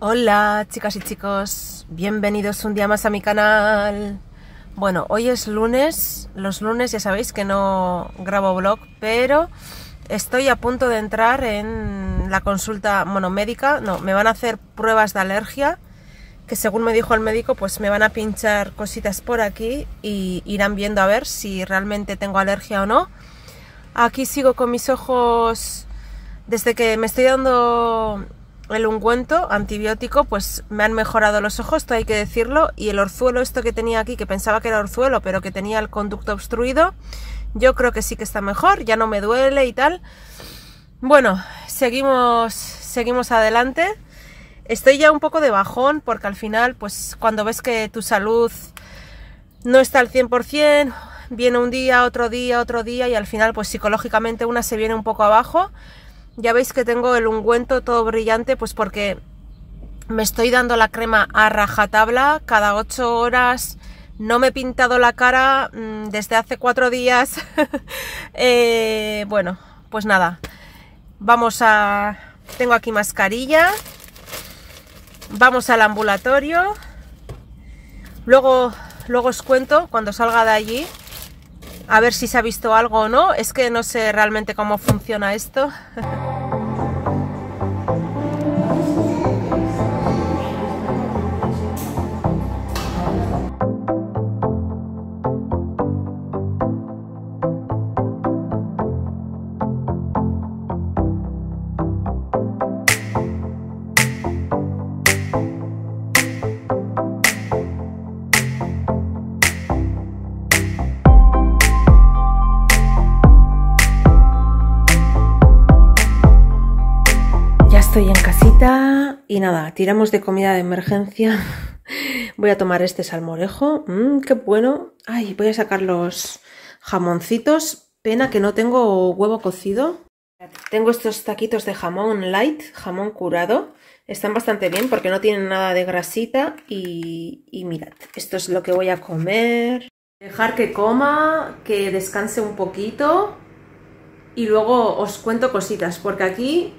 Hola chicas y chicos, bienvenidos un día más a mi canal. Bueno, hoy es lunes, los lunes ya sabéis que no grabo vlog, pero estoy a punto de entrar en la consulta monomédica. No, me van a hacer pruebas de alergia, que según me dijo el médico, pues me van a pinchar cositas por aquí y irán viendo a ver si realmente tengo alergia o no. Aquí sigo con mis ojos desde que me estoy dando el ungüento antibiótico, pues me han mejorado los ojos, esto hay que decirlo, y el orzuelo, esto que tenía aquí, que pensaba que era orzuelo, pero que tenía el conducto obstruido, yo creo que sí que está mejor, ya no me duele y tal. Bueno, seguimos, seguimos adelante. Estoy ya un poco de bajón porque al final, pues cuando ves que tu salud no está al 100%, viene un día, otro día, otro día y al final, pues psicológicamente una se viene un poco abajo. Ya veis que tengo el ungüento todo brillante, pues porque me estoy dando la crema a rajatabla cada 8 horas. No me he pintado la cara mm, desde hace 4 días. Eh, bueno, pues nada. Vamos a... Tengo aquí mascarilla. Vamos al ambulatorio. Luego, luego os cuento cuando salga de allí a ver si se ha visto algo o no. Es que no sé realmente cómo funciona esto. Y nada, tiramos de comida de emergencia. voy a tomar este salmorejo. Mmm, qué bueno. Ay, voy a sacar los jamoncitos. Pena que no tengo huevo cocido. Tengo estos taquitos de jamón light, jamón curado. Están bastante bien porque no tienen nada de grasita. Y, y mirad, esto es lo que voy a comer. Dejar que coma, que descanse un poquito. Y luego os cuento cositas, porque aquí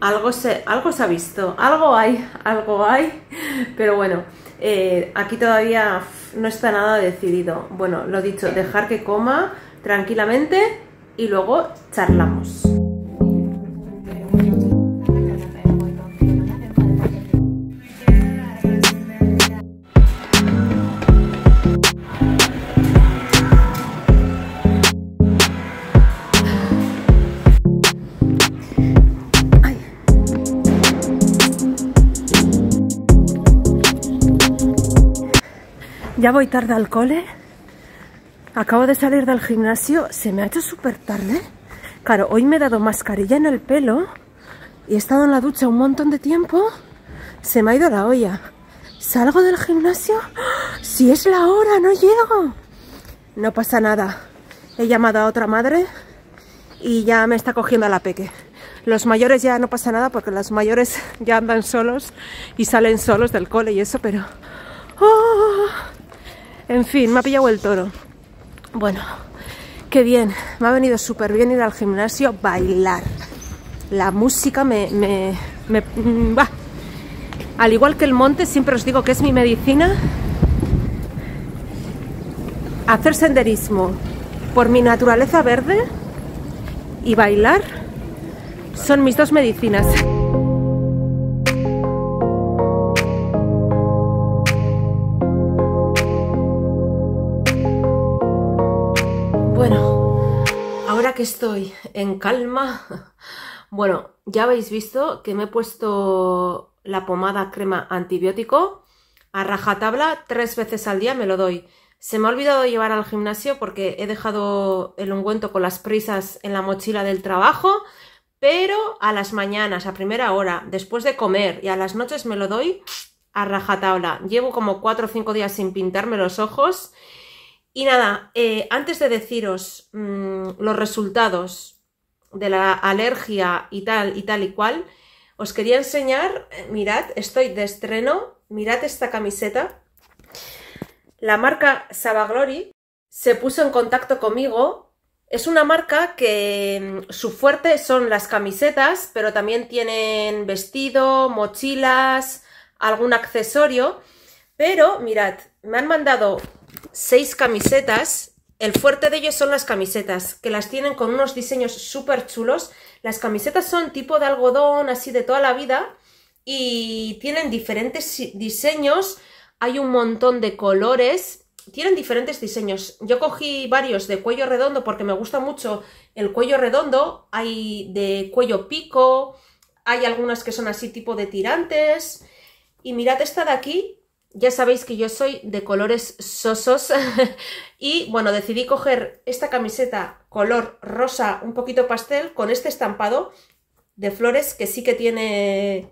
algo se, algo se ha visto, algo hay, algo hay, pero bueno, eh, aquí todavía no está nada decidido. Bueno, lo dicho, dejar que coma tranquilamente y luego charlamos. Ya voy tarde al cole. Acabo de salir del gimnasio. Se me ha hecho súper tarde. Claro, hoy me he dado mascarilla en el pelo. Y he estado en la ducha un montón de tiempo. Se me ha ido la olla. ¿Salgo del gimnasio? ¡Ah! Si es la hora, no llego. No pasa nada. He llamado a otra madre y ya me está cogiendo la peque. Los mayores ya no pasa nada porque los mayores ya andan solos y salen solos del cole y eso, pero... ¡ah! En fin, me ha pillado el toro. Bueno, qué bien. Me ha venido súper bien ir al gimnasio, a bailar. La música me... me, me mm, Al igual que el monte, siempre os digo que es mi medicina. Hacer senderismo por mi naturaleza verde y bailar son mis dos medicinas. estoy en calma. Bueno, ya habéis visto que me he puesto la pomada crema antibiótico a rajatabla tres veces al día, me lo doy. Se me ha olvidado llevar al gimnasio porque he dejado el ungüento con las prisas en la mochila del trabajo, pero a las mañanas, a primera hora, después de comer y a las noches me lo doy a rajatabla. Llevo como cuatro o cinco días sin pintarme los ojos y nada, eh, antes de deciros mm, los resultados de la alergia y tal y tal y cual, os quería enseñar, eh, mirad, estoy de estreno, mirad esta camiseta. La marca Savaglory se puso en contacto conmigo. Es una marca que mm, su fuerte son las camisetas, pero también tienen vestido, mochilas, algún accesorio. Pero mirad, me han mandado seis camisetas. El fuerte de ellos son las camisetas, que las tienen con unos diseños súper chulos. Las camisetas son tipo de algodón, así de toda la vida, y tienen diferentes diseños. Hay un montón de colores, tienen diferentes diseños. Yo cogí varios de cuello redondo porque me gusta mucho el cuello redondo. Hay de cuello pico, hay algunas que son así tipo de tirantes. Y mirad esta de aquí, ya sabéis que yo soy de colores sosos y bueno, decidí coger esta camiseta color rosa un poquito pastel con este estampado de flores que sí que tiene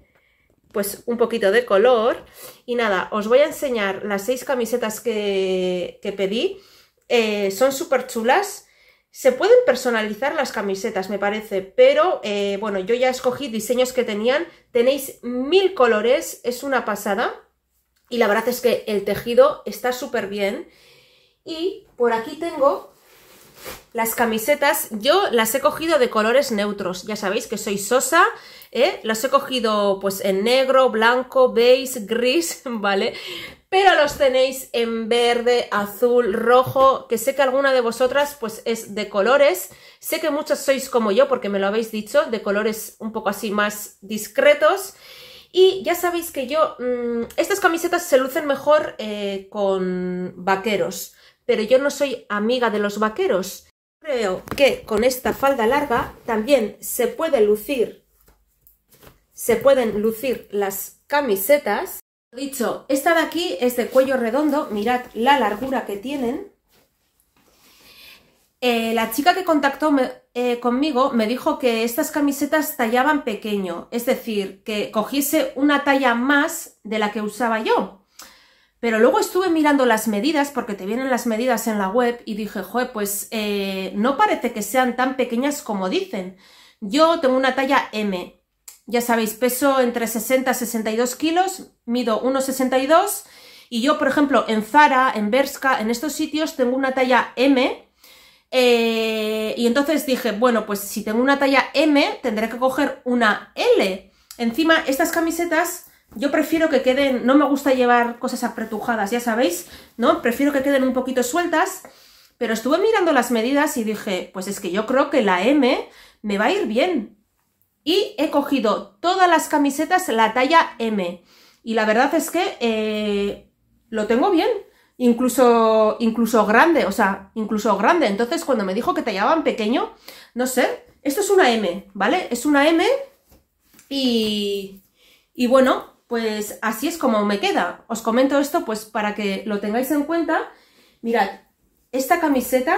pues un poquito de color y nada, os voy a enseñar las seis camisetas que, pedí eh, son súper chulas se pueden personalizar las camisetas, me parece, pero eh, bueno, yo ya escogí diseños que tenían. Tenéis mil colores, es una pasada. Y la verdad es que el tejido está súper bien. Y por aquí tengo las camisetas. Yo las he cogido de colores neutros. Ya sabéis que soy sosa. ¿eh? Las he cogido pues en negro, blanco, beige, gris, ¿vale? Pero los tenéis en verde, azul, rojo, que sé que alguna de vosotras pues es de colores. Sé que muchas sois como yo porque me lo habéis dicho, de colores un poco así más discretos. Y ya sabéis que yo, mm, estas camisetas se lucen mejor eh, con vaqueros, pero yo no soy amiga de los vaqueros. Creo que con esta falda larga también se puede lucir, se pueden lucir las camisetas. Dicho, esta de aquí es de cuello redondo, mirad la largura que tienen. Eh, la chica que contactó eh, conmigo me dijo que estas camisetas tallaban pequeño, es decir, que cogiese una talla más de la que usaba yo. Pero luego estuve mirando las medidas, porque te vienen las medidas en la web, y dije, joder, pues eh, no parece que sean tan pequeñas como dicen. Yo tengo una talla M, ya sabéis, peso entre 60 y 62 kilos, mido 1,62, y yo, por ejemplo, en Zara, en Berska, en estos sitios tengo una talla M, eh, y entonces dije, bueno, pues si tengo una talla M, tendré que coger una L. Encima, estas camisetas yo prefiero que queden, no me gusta llevar cosas apretujadas, ya sabéis, ¿no? Prefiero que queden un poquito sueltas, pero estuve mirando las medidas y dije, pues es que yo creo que la M me va a ir bien. Y he cogido todas las camisetas la talla M. Y la verdad es que eh, lo tengo bien, incluso, incluso grande, o sea, incluso grande. Entonces, cuando me dijo que tallaban pequeño, no sé, esto es una M, ¿vale? Es una M y, y bueno, pues así es como me queda. Os comento esto pues para que lo tengáis en cuenta. Mirad, esta camiseta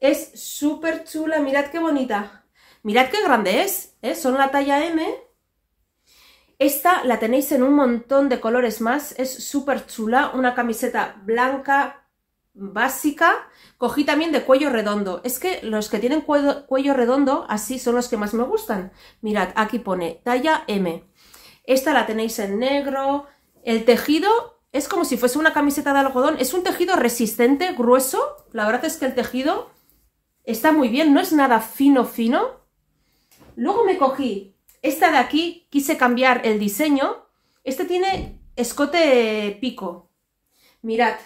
es súper chula, mirad qué bonita. Mirad qué grande es, ¿eh? son la talla M esta la tenéis en un montón de colores más, es súper chula, una camiseta blanca básica, cogí también de cuello redondo, es que los que tienen cuello, redondo así son los que más me gustan, mirad, aquí pone talla M, esta la tenéis en negro, el tejido es como si fuese una camiseta de algodón, es un tejido resistente, grueso, la verdad es que el tejido está muy bien, no es nada fino fino. Luego me cogí esta de aquí quise cambiar el diseño. Este tiene escote pico. Mirad,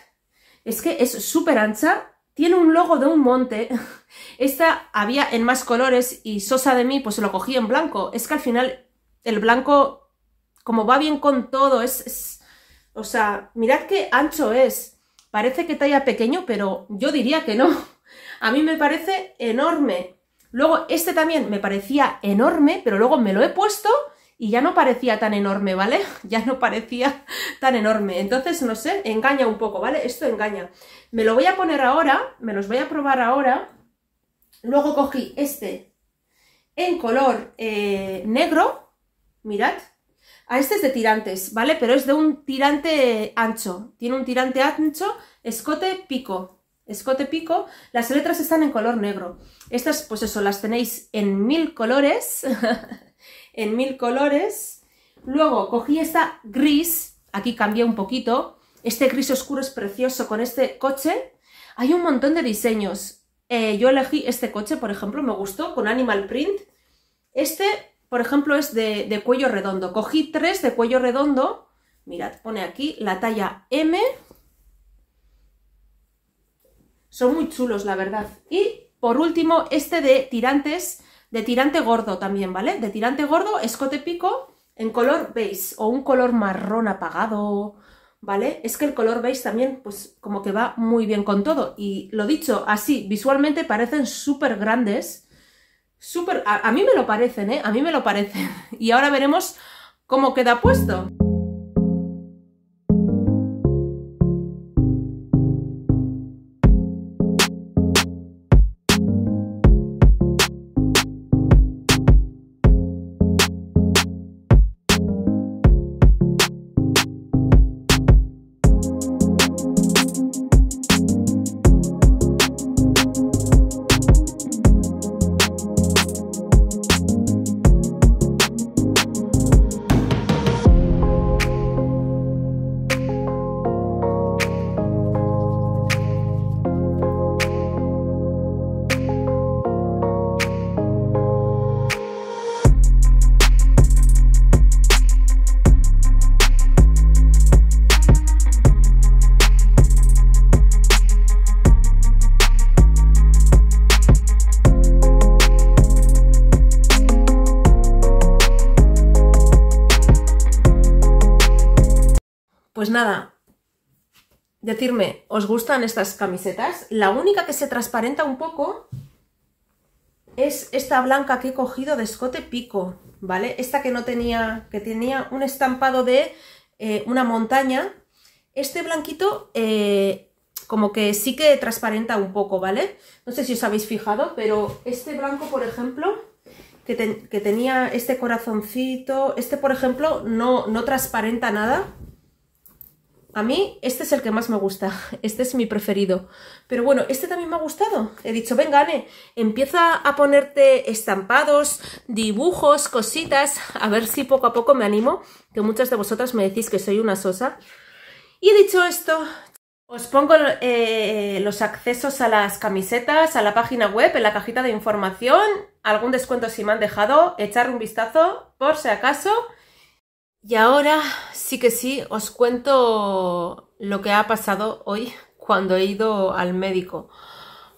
es que es súper ancha. Tiene un logo de un monte. Esta había en más colores y Sosa de mí pues lo cogí en blanco. Es que al final el blanco, como va bien con todo, es... es o sea, mirad qué ancho es. Parece que talla pequeño, pero yo diría que no. A mí me parece enorme. Luego, este también me parecía enorme, pero luego me lo he puesto y ya no parecía tan enorme, ¿vale? Ya no parecía tan enorme. Entonces, no sé, engaña un poco, ¿vale? Esto engaña. Me lo voy a poner ahora, me los voy a probar ahora. Luego cogí este en color eh, negro, mirad. A ah, este es de tirantes, ¿vale? Pero es de un tirante ancho. Tiene un tirante ancho, escote, pico escote pico, las letras están en color negro. Estas, pues eso, las tenéis en mil colores, en mil colores. Luego cogí esta gris, aquí cambié un poquito. Este gris oscuro es precioso con este coche. Hay un montón de diseños. Eh, yo elegí este coche, por ejemplo, me gustó, con animal print. Este, por ejemplo, es de, de cuello redondo. Cogí tres de cuello redondo. Mirad, pone aquí la talla M, son muy chulos, la verdad. Y por último, este de tirantes, de tirante gordo también, ¿vale? De tirante gordo, escote pico, en color beige o un color marrón apagado, ¿vale? Es que el color beige también, pues como que va muy bien con todo. Y lo dicho, así, visualmente parecen súper grandes. Súper, a, mí me lo parecen, ¿eh? A mí me lo parecen. Y ahora veremos cómo queda puesto. nada, decirme, ¿os gustan estas camisetas? La única que se transparenta un poco es esta blanca que he cogido de escote pico, ¿vale? Esta que no tenía, que tenía un estampado de eh, una montaña. Este blanquito eh, como que sí que transparenta un poco, ¿vale? No sé si os habéis fijado, pero este blanco, por ejemplo, que, que tenía este corazoncito, este, por ejemplo, no, no transparenta nada. A mí este es el que más me gusta, este es mi preferido. Pero bueno, este también me ha gustado. He dicho, venga, Ane, empieza a ponerte estampados, dibujos, cositas, a ver si poco a poco me animo, que muchas de vosotras me decís que soy una sosa. Y dicho esto, os pongo eh, los accesos a las camisetas, a la página web, en la cajita de información, algún descuento si me han dejado, echar un vistazo por si acaso. Y ahora sí que sí, os cuento lo que ha pasado hoy cuando he ido al médico.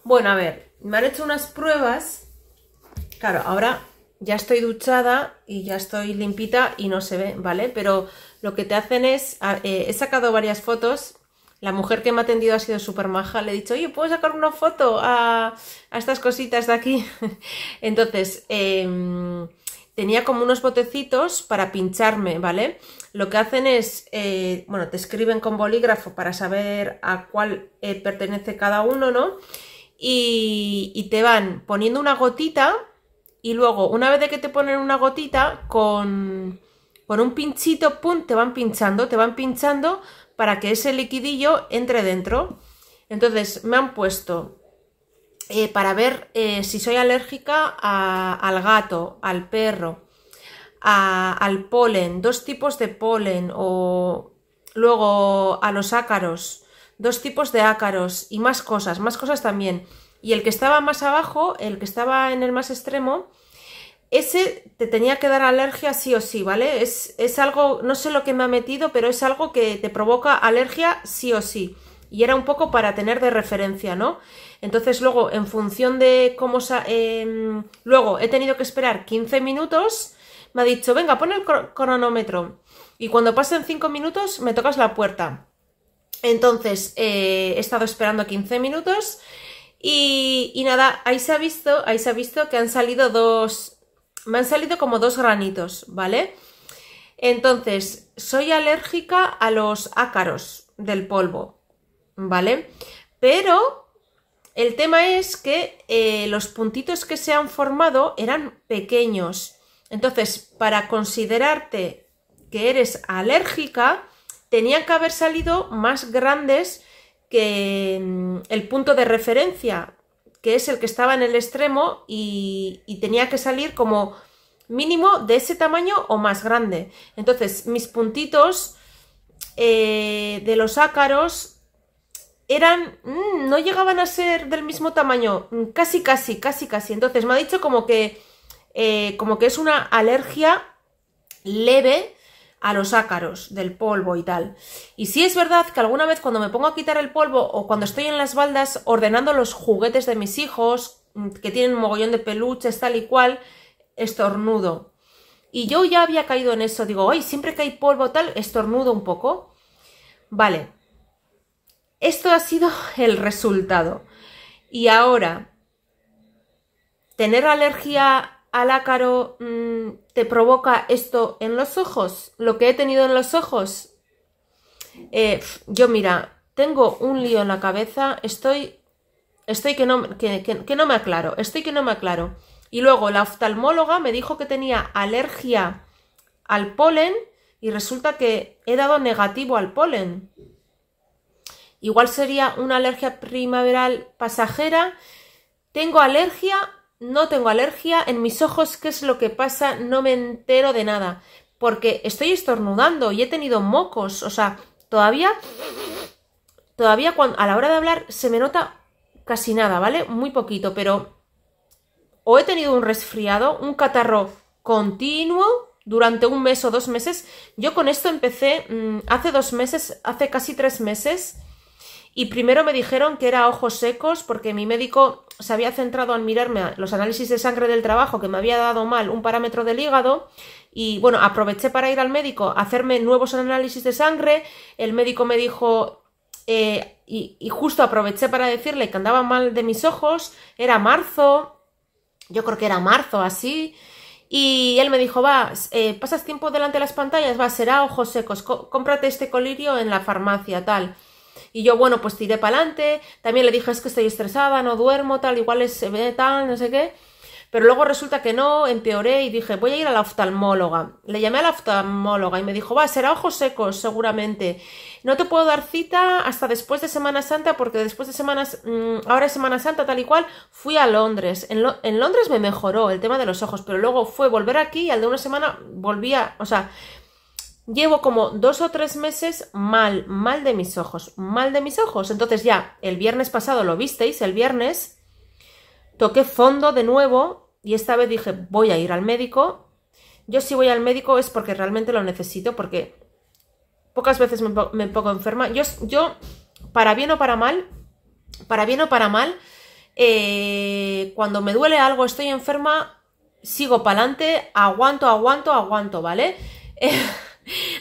Bueno, a ver, me han hecho unas pruebas. Claro, ahora ya estoy duchada y ya estoy limpita y no se ve, ¿vale? Pero lo que te hacen es, eh, he sacado varias fotos. La mujer que me ha atendido ha sido súper maja. Le he dicho, oye, ¿puedo sacar una foto a, a estas cositas de aquí? Entonces, eh, tenía como unos botecitos para pincharme, ¿vale? Lo que hacen es, eh, bueno, te escriben con bolígrafo para saber a cuál eh, pertenece cada uno, ¿no? Y, te van poniendo una gotita y luego, una vez de que te ponen una gotita, con, con un pinchito, pum, te van pinchando, te van pinchando para que ese liquidillo entre dentro. Entonces, me han puesto eh, para ver eh, si soy alérgica al gato, al perro, al polen, dos tipos de polen o luego a los ácaros, dos tipos de ácaros y más cosas, más cosas también. Y el que estaba más abajo, el que estaba en el más extremo, ese te tenía que dar alergia sí o sí, ¿vale? Es, es algo, no sé lo que me ha metido, pero es algo que te provoca alergia sí o sí. Y era un poco para tener de referencia, ¿no? Entonces luego, en función de cómo... Em, luego he tenido que esperar 15 minutos, me ha dicho, venga, pon el cronómetro. Y cuando pasen 5 minutos, me tocas la puerta. Entonces, eh, he estado esperando 15 minutos y, y, nada, ahí se ha visto, ahí se ha visto que han salido dos, me han salido como dos granitos, ¿vale? Entonces, soy alérgica a los ácaros del polvo, ¿vale? Pero el tema es que eh, los puntitos que se han formado eran pequeños. Entonces, para considerarte que eres alérgica, tenían que haber salido más grandes que mm, el punto de referencia, que es el que estaba en el extremo y, tenía que salir como mínimo de ese tamaño o más grande. Entonces, mis puntitos eh, de los ácaros eran, mm, no llegaban a ser del mismo tamaño, mm, casi, casi, casi, casi. Entonces me ha dicho como que, eh, como que es una alergia leve a los ácaros del polvo y tal. Y si es verdad que alguna vez cuando me pongo a quitar el polvo o cuando estoy en las baldas ordenando los juguetes de mis hijos, mm, que tienen un mogollón de peluches tal y cual, estornudo. Y yo ya había caído en eso, digo, ay, siempre que hay polvo tal, estornudo un poco. Vale, esto ha sido el resultado. Y ahora, ¿tener alergia al ácaro mm, te provoca esto en los ojos? Lo que he tenido en los ojos. Eh, yo mira, tengo un lío en la cabeza, estoy, estoy que, que no me aclaro, estoy que no me aclaro. Y luego la oftalmóloga me dijo que tenía alergia al polen y resulta que he dado negativo al polen. Igual sería una alergia primaveral pasajera. Tengo alergia, no tengo alergia, en mis ojos, ¿qué es lo que pasa? No me entero de nada, porque estoy estornudando y he tenido mocos, o sea, todavía, todavía a la hora de hablar se me nota casi nada, ¿vale? Muy poquito, pero o he tenido un resfriado, un catarro continuo durante un mes o dos meses. Yo con esto empecé mm, hace dos meses, hace casi tres meses, y primero me dijeron que era ojos secos porque mi médico se había centrado en mirarme los análisis de sangre del trabajo que me había dado mal un parámetro del hígado y bueno, aproveché para ir al médico a hacerme nuevos análisis de sangre. El médico me dijo eh, y, justo aproveché para decirle que andaba mal de mis ojos. Era marzo, yo creo que era marzo así. Y él me dijo, va, eh, pasas tiempo delante de las pantallas, va, será ojos secos, cómprate este colirio en la farmacia, tal. Y yo, bueno, pues tiré para adelante. También le dije, es que estoy estresada, no duermo, tal, igual se ve tal, no sé qué. Pero luego resulta que no, empeoré y dije, voy a ir a la oftalmóloga. Le llamé a la oftalmóloga y me dijo, va, será ojos secos, seguramente. No te puedo dar cita hasta después de Semana Santa, porque después de Semanas, mm, ahora es Semana Santa, tal y cual, fui a Londres. En, en Londres me mejoró el tema de los ojos, pero luego fue volver aquí y al de una semana volvía, o sea, llevo como dos o tres meses mal, mal de mis ojos, mal de mis ojos. Entonces ya, el viernes pasado lo visteis, el viernes, toqué fondo de nuevo y esta vez dije, voy a ir al médico. Yo si voy al médico es porque realmente lo necesito, porque pocas veces me, pongo enferma. Yo, yo, para bien o para mal, para bien o para mal, eh, cuando me duele algo, estoy enferma, sigo para adelante, aguanto, aguanto, aguanto, ¿vale?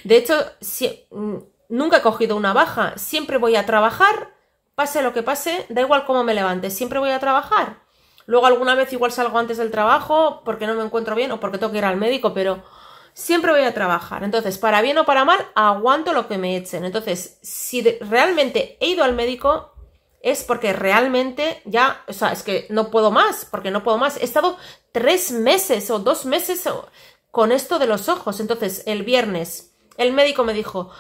De hecho, si, mm, nunca he cogido una baja, siempre voy a trabajar, pase lo que pase, da igual cómo me levante, siempre voy a trabajar. Luego alguna vez igual salgo antes del trabajo porque no me encuentro bien o porque tengo que ir al médico, pero siempre voy a trabajar. Entonces, para bien o para mal, aguanto lo que me echen. Entonces, si realmente he ido al médico, es porque realmente ya, o sea, es que no puedo más, porque no puedo más. He estado tres meses o dos meses con esto de los ojos. Entonces, el viernes, el médico me dijo,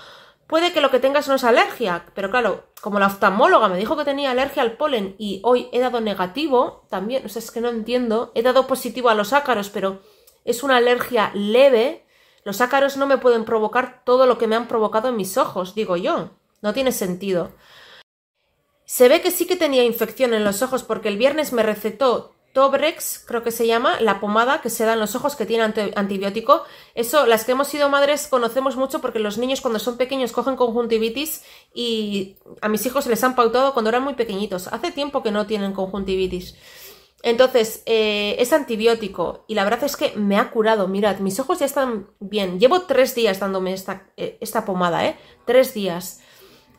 puede que lo que tengas no es alergia, pero claro, como la oftalmóloga me dijo que tenía alergia al polen y hoy he dado negativo, también, o sea, es que no entiendo, he dado positivo a los ácaros, pero es una alergia leve, los ácaros no me pueden provocar todo lo que me han provocado en mis ojos, digo yo, no tiene sentido. Se ve que sí que tenía infección en los ojos porque el viernes me recetó Tobrex, creo que se llama, la pomada que se da en los ojos que tiene antibiótico. Eso, las que hemos sido madres conocemos mucho porque los niños cuando son pequeños cogen conjuntivitis y a mis hijos les han pautado cuando eran muy pequeñitos. Hace tiempo que no tienen conjuntivitis. Entonces, eh, es antibiótico y la verdad es que me ha curado. Mirad, mis ojos ya están bien. Llevo tres días dándome esta, eh, esta pomada, ¿eh? Tres días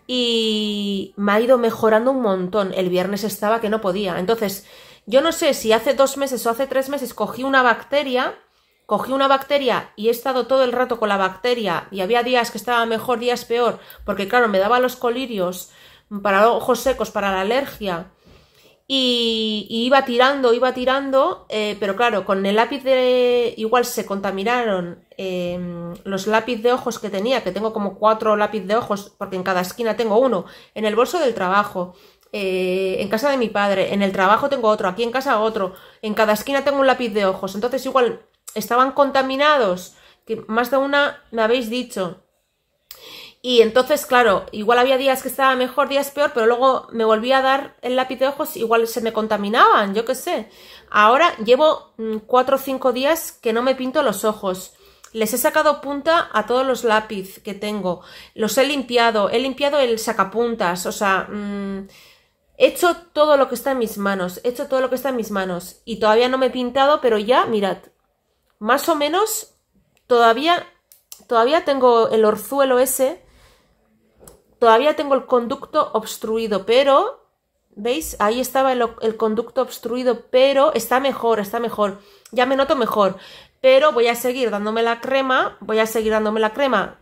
y me ha ido mejorando un montón. El viernes estaba que no podía. Entonces, yo no sé si hace dos meses o hace tres meses cogí una bacteria, cogí una bacteria y he estado todo el rato con la bacteria y había días que estaba mejor, días peor, porque claro, me daba los colirios para ojos secos, para la alergia. Y, iba tirando, iba tirando, eh, pero claro, con el lápiz de... igual se contaminaron em, los lápiz de ojos que tenía, que tengo como cuatro lápiz de ojos, porque en cada esquina tengo uno, en el bolso del trabajo. Eh, en casa de mi padre, en el trabajo tengo otro, aquí en casa otro, en cada esquina tengo un lápiz de ojos. Entonces igual estaban contaminados, que más de una me habéis dicho. Y entonces, claro, igual había días que estaba mejor, días peor, pero luego me volví a dar el lápiz de ojos, igual se me contaminaban, yo qué sé. Ahora llevo mm, cuatro o cinco días que no me pinto los ojos. Les he sacado punta a todos los lápiz que tengo. Los he limpiado, he limpiado el sacapuntas, o sea... Mm, He hecho todo lo que está en mis manos, he hecho todo lo que está en mis manos y todavía no me he pintado, pero ya, mirad, más o menos todavía, todavía tengo el orzuelo ese, todavía tengo el conducto obstruido, pero, ¿veis? Ahí estaba el, el conducto obstruido, pero está mejor, está mejor, ya me noto mejor, pero voy a seguir dándome la crema, voy a seguir dándome la crema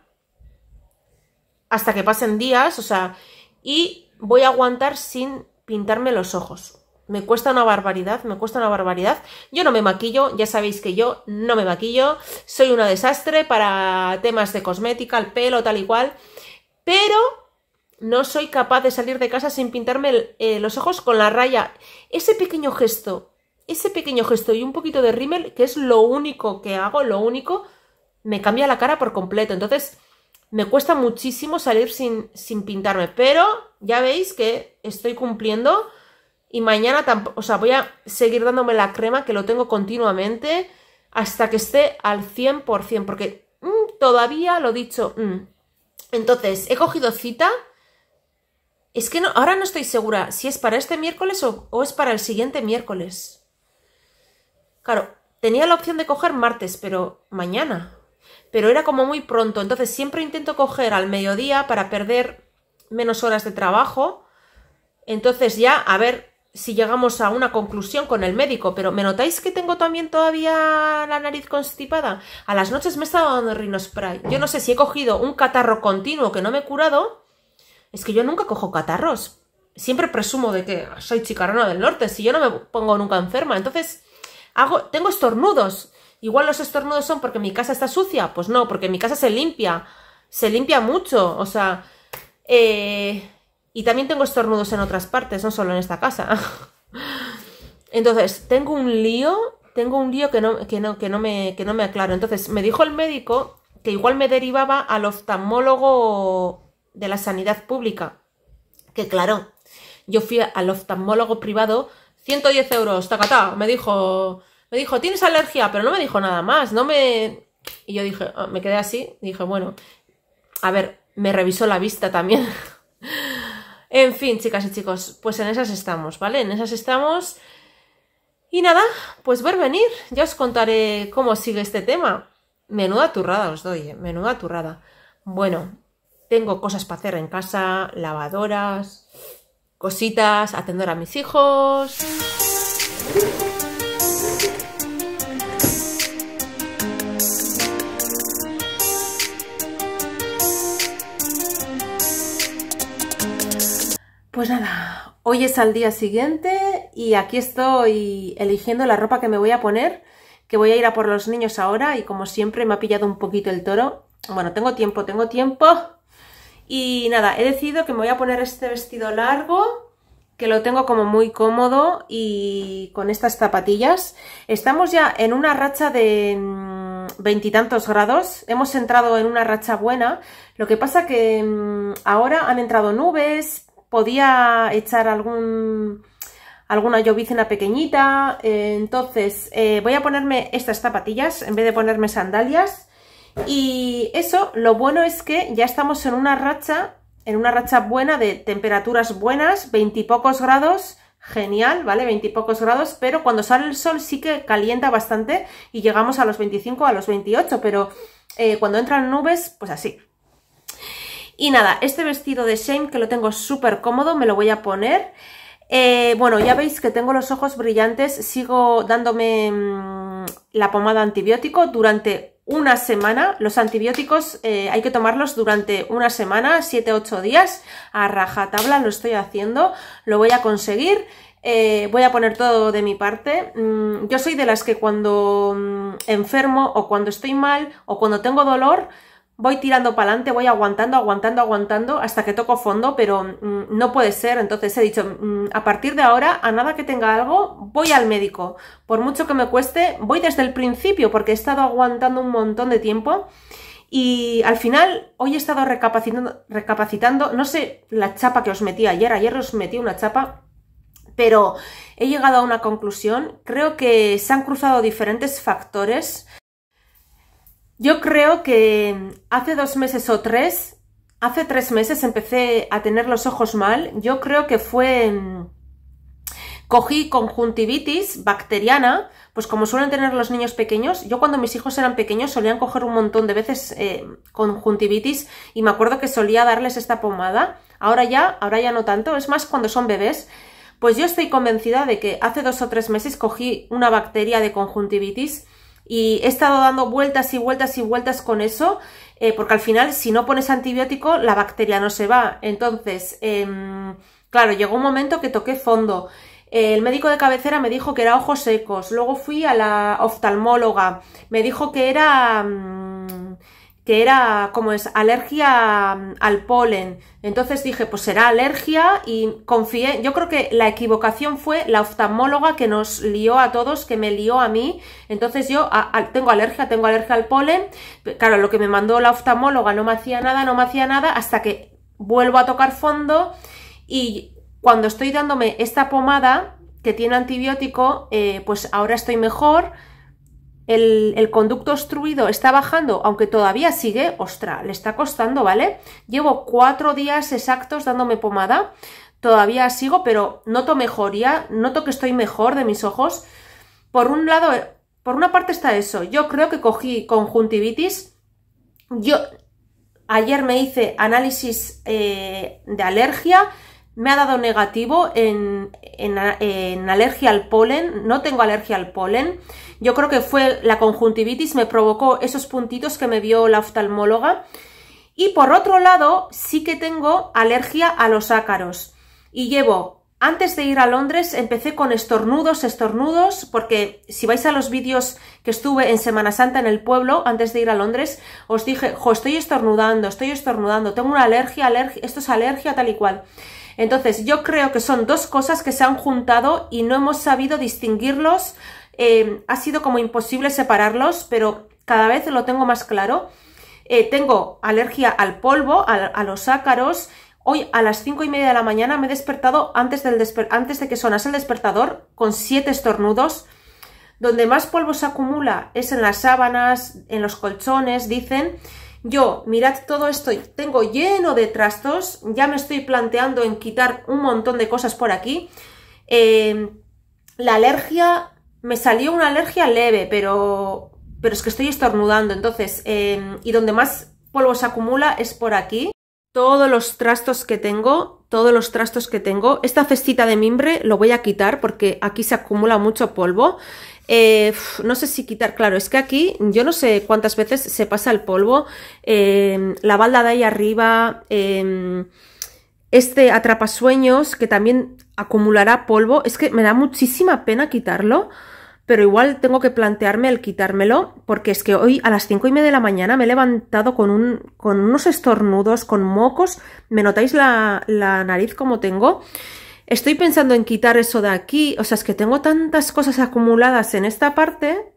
hasta que pasen días, o sea, y voy a aguantar sin pintarme los ojos. Me cuesta una barbaridad, me cuesta una barbaridad. Yo no me maquillo, ya sabéis que yo no me maquillo, soy una desastre para temas de cosmética, el pelo, tal y cual, pero no soy capaz de salir de casa sin pintarme eh, los ojos con la raya. Ese pequeño gesto, ese pequeño gesto y un poquito de rímel, que es lo único que hago, lo único, me cambia la cara por completo. Entonces, me cuesta muchísimo salir sin, pintarme, pero ya veis que estoy cumpliendo y mañana tampoco, o sea, voy a seguir dándome la crema que lo tengo continuamente hasta que esté al 100%, porque mm, todavía lo he dicho. Mm. Entonces, he cogido cita. Es que ahora no estoy segura si es para este miércoles o es para el siguiente miércoles. Claro, tenía la opción de coger martes, pero mañana pero era como muy pronto, entonces siempre intento coger al mediodía para perder menos horas de trabajo. Entonces ya, a ver si llegamos a una conclusión con el médico, pero ¿me notáis que tengo también todavía la nariz constipada? A las noches me he estado dando rinospray. Yo no sé si he cogido un catarro continuo que no me he curado. Es que yo nunca cojo catarros. Siempre presumo de que soy chicarona del norte, si yo no me pongo nunca enferma. Entonces, hago, tengo estornudos Igual los estornudos son porque mi casa está sucia. Pues no, porque mi casa se limpia. Se limpia mucho. O sea, eh, y también tengo estornudos en otras partes, no solo en esta casa. Entonces, tengo un lío, tengo un lío que no, que, no, que, no me, que no me aclaro. Entonces, me dijo el médico que igual me derivaba al oftalmólogo de la sanidad pública. Que claro, yo fui al oftalmólogo privado, 110 euros, tacatá, me dijo me dijo, tienes alergia, pero no me dijo nada más, no me... Y yo dije, ah, me quedé así, dije, bueno, a ver, me revisó la vista también. en fin, chicas y chicos, pues en esas estamos, ¿vale? En esas estamos. Y nada, pues ver venir, ya os contaré cómo sigue este tema. Menuda turrada os doy, eh, menuda turrada. Bueno, tengo cosas para hacer en casa, lavadoras, cositas, atender a mis hijos. Pues nada, hoy es al día siguiente y aquí estoy eligiendo la ropa que me voy a poner, que voy a ir a por los niños ahora y como siempre me ha pillado un poquito el toro. Bueno, tengo tiempo, tengo tiempo. Y nada, he decidido que me voy a poner este vestido largo, que lo tengo como muy cómodo y con estas zapatillas. Estamos ya en una racha de mm, veintitantos grados, hemos entrado en una racha buena, lo que pasa que mm, ahora han entrado nubes, podía echar algún alguna llovizna pequeñita. Eh, entonces eh, voy a ponerme estas zapatillas en vez de ponerme sandalias. Y eso, lo bueno es que ya estamos en una racha, en una racha buena de temperaturas buenas, veintipocos grados, genial, ¿vale? Veintipocos grados, pero cuando sale el sol sí que calienta bastante y llegamos a los 25, a los 28, pero eh, cuando entran nubes, pues así, y nada, este vestido de Shane que lo tengo súper cómodo, me lo voy a poner. Eh, bueno, ya veis que tengo los ojos brillantes, sigo dándome mm, la pomada antibiótico durante una semana. Los antibióticos eh, hay que tomarlos durante una semana, 7-8 días, a rajatabla lo estoy haciendo, lo voy a conseguir. Eh, voy a poner todo de mi parte. Mm, yo soy de las que cuando mm, enfermo o cuando estoy mal o cuando tengo dolor, voy tirando para adelante, voy aguantando, aguantando, aguantando hasta que toco fondo, pero mm, no puede ser. Entonces he dicho, mm, a partir de ahora, a nada que tenga algo, voy al médico. Por mucho que me cueste, voy desde el principio porque he estado aguantando un montón de tiempo. Y al final, hoy he estado recapacitando, recapacitando, no sé la chapa que os metí ayer, ayer os metí una chapa, pero he llegado a una conclusión, creo que se han cruzado diferentes factores yo creo que hace dos meses o tres, hace tres meses empecé a tener los ojos mal. Yo creo que fue... Mm, cogí conjuntivitis bacteriana, pues como suelen tener los niños pequeños, yo cuando mis hijos eran pequeños solían coger un montón de veces eh, conjuntivitis y me acuerdo que solía darles esta pomada. Ahora ya, ahora ya no tanto, es más cuando son bebés. Pues yo estoy convencida de que hace dos o tres meses cogí una bacteria de conjuntivitis y he estado dando vueltas y vueltas y vueltas con eso, eh, porque al final si no pones antibiótico la bacteria no se va. Entonces, em, claro, llegó un momento que toqué fondo. El médico de cabecera me dijo que era ojos secos, luego fui a la oftalmóloga, me dijo que era... Mm, que era como es alergia mm, al polen. Entonces dije, pues será alergia y confié. Yo creo que la equivocación fue la oftalmóloga que nos lió a todos, que me lió a mí. Entonces yo tengo alergia, tengo alergia al polen. Claro, lo que me mandó la oftalmóloga no me hacía nada, no me hacía nada, hasta que vuelvo a tocar fondo y cuando estoy dándome esta pomada que tiene antibiótico, eh, pues ahora estoy mejor el, conducto obstruido está bajando, aunque todavía sigue, ostra, le está costando, ¿vale? Llevo cuatro días exactos dándome pomada, todavía sigo, pero noto mejoría, noto que estoy mejor de mis ojos. Por un lado, eh, por una parte está eso, yo creo que cogí conjuntivitis, yo ayer me hice análisis eh, de alergia, me ha dado negativo en, alergia al polen, no tengo alergia al polen. Yo creo que fue la conjuntivitis, me provocó esos puntitos que me vio la oftalmóloga. Y por otro lado, sí que tengo alergia a los ácaros. Y llevo, antes de ir a Londres, empecé con estornudos, estornudos, porque si vais a los vídeos que estuve en Semana Santa en el pueblo, antes de ir a Londres, os dije, jo, estoy estornudando, estoy estornudando, tengo una alergia, alergia, esto es alergia tal y cual. Entonces, yo creo que son dos cosas que se han juntado y no hemos sabido distinguirlos. Eh, ha sido como imposible separarlos, pero cada vez lo tengo más claro. Eh, tengo alergia al polvo, a, los ácaros. Hoy a las cinco y media de la mañana me he despertado antes, del antes de que sonase el despertador con siete estornudos. Donde más polvo se acumula es en las sábanas, en los colchones, dicen. Yo, mirad todo esto, tengo lleno de trastos, ya me estoy planteando en quitar un montón de cosas por aquí. Em, la alergia, me salió una alergia leve, pero, pero es que estoy estornudando, entonces, em, y donde más polvo se acumula es por aquí. Todos los trastos que tengo, todos los trastos que tengo. Esta cestita de mimbre lo voy a quitar porque aquí se acumula mucho polvo. Eh, no sé si quitar, claro, es que aquí yo no sé cuántas veces se pasa el polvo, eh, la balda de ahí arriba, em, este atrapasueños que también acumulará polvo, es que me da muchísima pena quitarlo, pero igual tengo que plantearme el quitármelo, porque es que hoy a las cinco y media de la mañana me he levantado con, con unos estornudos, con mocos, me notáis la, la nariz como tengo, estoy pensando en quitar eso de aquí, o sea, es que tengo tantas cosas acumuladas en esta parte.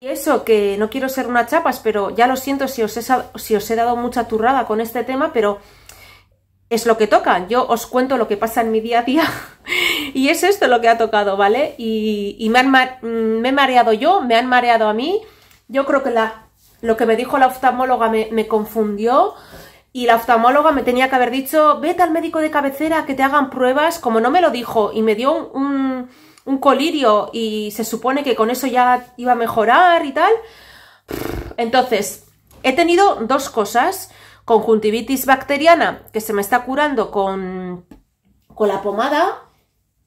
Y eso, que no quiero ser una chapas, pero ya lo siento si os he, dado mucha turrada con este tema, pero es lo que toca. Yo os cuento lo que pasa en mi día a día y es esto lo que ha tocado, ¿vale? Y, me, han mm, me he mareado yo, me han mareado a mí. Yo creo que la, lo que me dijo la oftalmóloga me confundió y la oftalmóloga me tenía que haber dicho, vete al médico de cabecera que te hagan pruebas, como no me lo dijo y me dio un, colirio y se supone que con eso ya iba a mejorar y tal. Entonces, he tenido dos cosas, conjuntivitis bacteriana que se me está curando con, con la pomada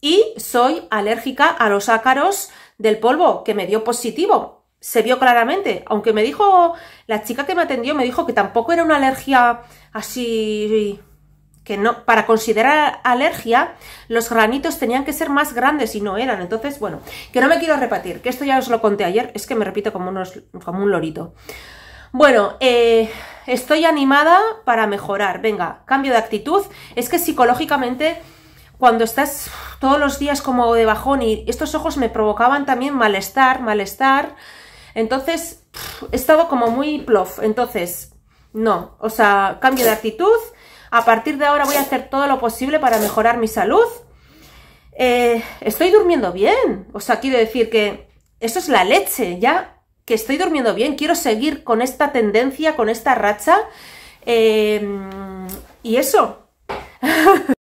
y soy alérgica a los ácaros del polvo que me dio positivo se vio claramente, aunque me dijo, la chica que me atendió me dijo que tampoco era una alergia así, que no, para considerar alergia, los granitos tenían que ser más grandes y no eran, entonces, bueno, que no me quiero repetir, que esto ya os lo conté ayer, es que me repito como, como un lorito. Bueno, eh, estoy animada para mejorar, venga, cambio de actitud, es que psicológicamente cuando estás todos los días como de bajón y estos ojos me provocaban también malestar, malestar, entonces, he estado como muy plof. Entonces, no, o sea, cambio de actitud. A partir de ahora voy a hacer todo lo posible para mejorar mi salud. Eh, estoy durmiendo bien. O sea, quiero decir que eso es la leche, ya que estoy durmiendo bien. Quiero seguir con esta tendencia, con esta racha. Eh, y eso.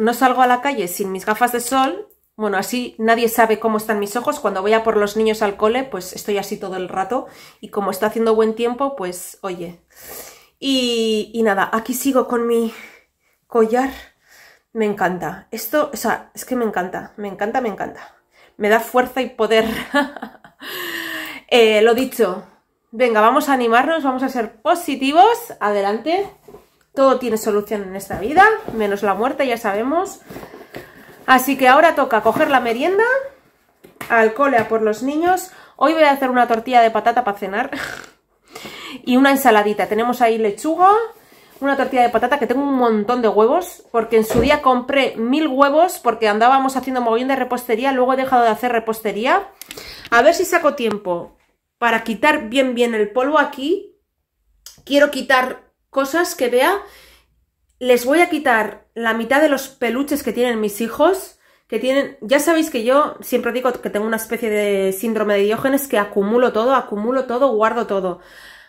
no salgo a la calle sin mis gafas de sol bueno, así nadie sabe cómo están mis ojos. Cuando voy a por los niños al cole, pues estoy así todo el rato. Y como está haciendo buen tiempo, pues oye. Y, nada, aquí sigo con mi collar. Me encanta. Esto, o sea, es que me encanta, me encanta, me encanta. Me da fuerza y poder. Eh, lo dicho, venga, vamos a animarnos, vamos a ser positivos. Adelante. Todo tiene solución en esta vida, menos la muerte, ya sabemos. Así que ahora toca coger la merienda, al colea por los niños. Hoy voy a hacer una tortilla de patata para cenar y una ensaladita. Tenemos ahí lechuga, una tortilla de patata que tengo un montón de huevos porque en su día compré mil huevos porque andábamos haciendo mogollón de repostería, luego he dejado de hacer repostería. A ver si saco tiempo para quitar bien bien el polvo aquí. Quiero quitar cosas que vea les voy a quitar la mitad de los peluches que tienen mis hijos, que tienen, ya sabéis que yo siempre digo que tengo una especie de síndrome de diógenes que acumulo todo, acumulo todo, guardo todo.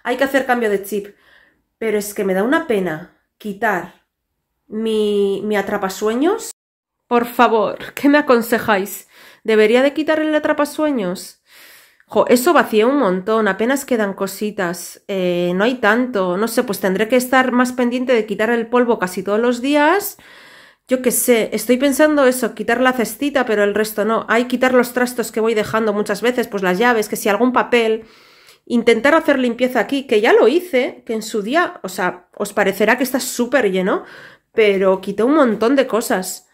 Hay que hacer cambio de chip. Pero es que me da una pena quitar mi, mi atrapasueños. Por favor, ¿qué me aconsejáis? ¿Debería de quitar el atrapasueños? eso vacía un montón, apenas quedan cositas, eh, no hay tanto, no sé, pues tendré que estar más pendiente de quitar el polvo casi todos los días. Yo qué sé, estoy pensando eso, quitar la cestita, pero el resto no. Hay quitar los trastos que voy dejando muchas veces, pues las llaves, que si algún papel. Intentar hacer limpieza aquí, que ya lo hice, que en su día, o sea, os parecerá que está súper lleno, pero quité un montón de cosas.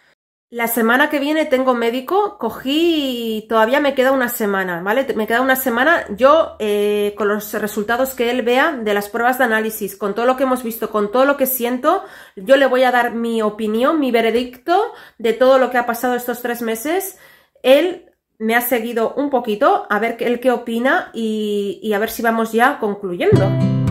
La semana que viene tengo médico, cogí y todavía me queda una semana, ¿vale? Me queda una semana yo eh, con los resultados que él vea de las pruebas de análisis, con todo lo que hemos visto, con todo lo que siento, yo le voy a dar mi opinión, mi veredicto de todo lo que ha pasado estos tres meses. Él me ha seguido un poquito, a ver qué opina y, y a ver si vamos ya concluyendo.